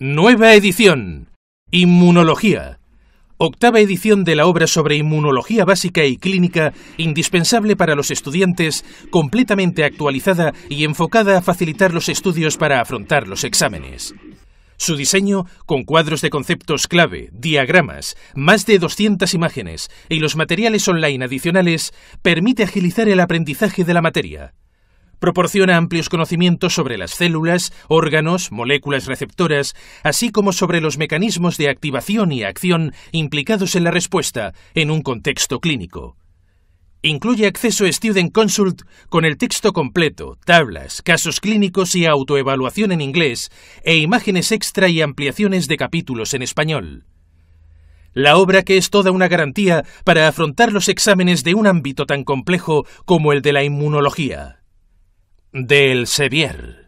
Nueva edición. Inmunología. Octava edición de la obra sobre inmunología básica y clínica, indispensable para los estudiantes, completamente actualizada y enfocada a facilitar los estudios para afrontar los exámenes. Su diseño, con cuadros de conceptos clave, diagramas, más de 200 imágenes y los materiales online adicionales, permite agilizar el aprendizaje de la materia. Proporciona amplios conocimientos sobre las células, órganos, moléculas receptoras, así como sobre los mecanismos de activación y acción implicados en la respuesta en un contexto clínico. Incluye acceso a Student Consult con el texto completo, tablas, casos clínicos y autoevaluación en inglés, e imágenes extra y ampliaciones de capítulos en español. La obra que es toda una garantía para afrontar los exámenes de un ámbito tan complejo como el de la inmunología del Sevier.